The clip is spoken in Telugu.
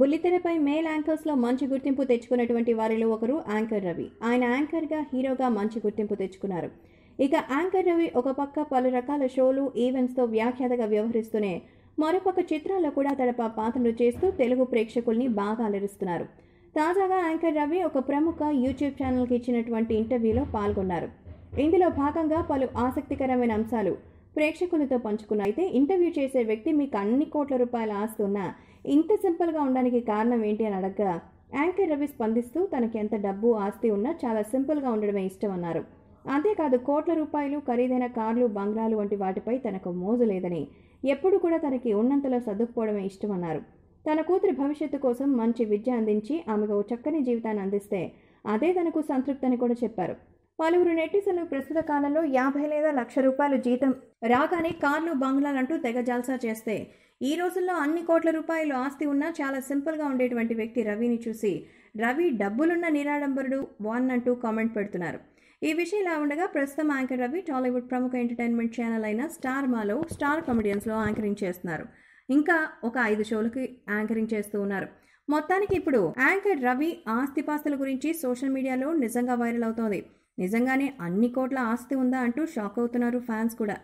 బుల్లితెరపై మేల్ యాంకర్స్లో మంచి గుర్తింపు తెచ్చుకున్నటువంటి వారిలో ఒకరు యాంకర్ రవి ఆయన యాంకర్గా హీరోగా మంచి గుర్తింపు తెచ్చుకున్నారు ఇక యాంకర్ రవి ఒక పక్క పలు రకాల షోలు ఈవెంట్స్తో వ్యాఖ్యాతగా వ్యవహరిస్తూనే మరొక చిత్రాల్లో కూడా తడప పాత్రలు చేస్తూ తెలుగు ప్రేక్షకుల్ని బాగా అలరిస్తున్నారు తాజాగా యాంకర్ రవి ఒక ప్రముఖ యూట్యూబ్ ఛానల్కి ఇచ్చినటువంటి ఇంటర్వ్యూలో పాల్గొన్నారు ఇందులో భాగంగా పలు ఆసక్తికరమైన అంశాలు ప్రేక్షకులతో పంచుకున్న అయితే ఇంటర్వ్యూ చేసే వ్యక్తి మీకు అన్ని కోట్ల రూపాయల ఉన్నా ఇంత సింపుల్గా ఉండడానికి కారణం ఏంటి అని అడగగా యాంకర్ రవి స్పందిస్తూ తనకి ఎంత డబ్బు ఆస్తి ఉన్నా చాలా సింపుల్గా ఉండడమే ఇష్టం అన్నారు అంతేకాదు కోట్ల రూపాయలు ఖరీదైన కార్లు బంగ్లాలు వంటి వాటిపై తనకు మోజు లేదని ఎప్పుడు కూడా తనకి ఉన్నంతలో సర్దుకుపోవడమే ఇష్టమన్నారు తన కూతురి భవిష్యత్తు కోసం మంచి విద్య అందించి ఆమెకు చక్కని జీవితాన్ని అందిస్తే అదే తనకు సంతృప్తి అని కూడా చెప్పారు పలువురు నెటిజన్లు ప్రస్తుత కాలంలో యాభై లేదా లక్ష రూపాయలు జీతం రాగానే కార్లు బంగ్లాలంటూ తెగ జాల్సా చేస్తే ఈ రోజుల్లో అన్ని కోట్ల రూపాయలు ఆస్తి ఉన్నా చాలా సింపుల్గా ఉండేటువంటి వ్యక్తి రవిని చూసి రవి డబ్బులున్న నిరాడంబరుడు వన్ అంటూ కామెంట్ పెడుతున్నారు ఈ విషయం ఇలా ఉండగా ప్రస్తుతం యాంకర్ రవి టాలీవుడ్ ప్రముఖ ఎంటర్టైన్మెంట్ ఛానల్ అయిన స్టార్ మాలో స్టార్ కమెడియన్స్లో యాంకరింగ్ చేస్తున్నారు ఇంకా ఒక ఐదు షోలకి యాంకరింగ్ చేస్తూ ఉన్నారు మొత్తానికి ఇప్పుడు యాంకర్ రవి ఆస్తిపాస్తుల గురించి సోషల్ మీడియాలో నిజంగా వైరల్ అవుతోంది నిజంగానే అన్ని కోట్ల ఆస్తి ఉందా అంటూ షాక్ అవుతున్నారు ఫ్యాన్స్ కూడా